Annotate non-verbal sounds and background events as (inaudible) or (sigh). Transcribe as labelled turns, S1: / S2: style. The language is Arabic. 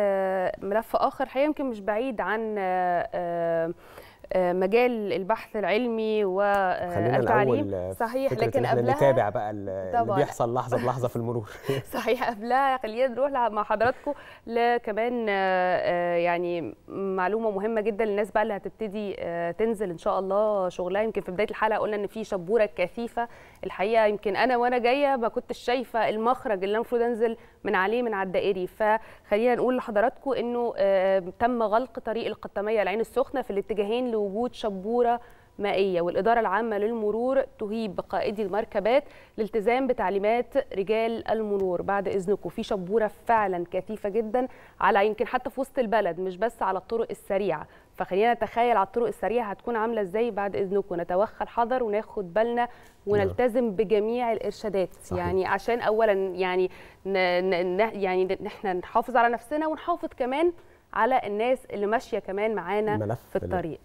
S1: آه، ملف اخر حقيقه يمكن مش بعيد عن آه، آه، مجال البحث العلمي والتعليم آه، صحيح لكن قبلها نتابع
S2: بقى اللي بيحصل لحظه (laughs) بلحظه في المرور (laughs)
S1: صحيح قبلها خلينا نروح مع حضراتكم لكمان آه، آه، يعني معلومه مهمه جدا للناس بقى اللي هتبتدي تنزل ان شاء الله شغلها يمكن في بدايه الحلقه قلنا ان في شبوره كثيفه الحقيقه يمكن انا وانا جايه ما كنتش شايفه المخرج اللي المفروض انزل من عليه من على الدائري فخلينا نقول لحضراتكم انه تم غلق طريق القطاميه العين السخنه في الاتجاهين وجود شبوره مائيه والاداره العامه للمرور تهيب قائدي المركبات لالتزام بتعليمات رجال المرور بعد اذنكم في شبوره فعلا كثيفه جدا على يمكن حتى في وسط البلد مش بس على الطرق السريعه فخلينا نتخيل على الطرق السريعه هتكون عامله ازاي بعد اذنكم نتوخى الحذر وناخد بالنا ونلتزم بجميع الارشادات صحيح. يعني عشان اولا يعني ن... ن... يعني احنا نحافظ على نفسنا ونحافظ كمان على الناس اللي ماشيه كمان معانا في الطريق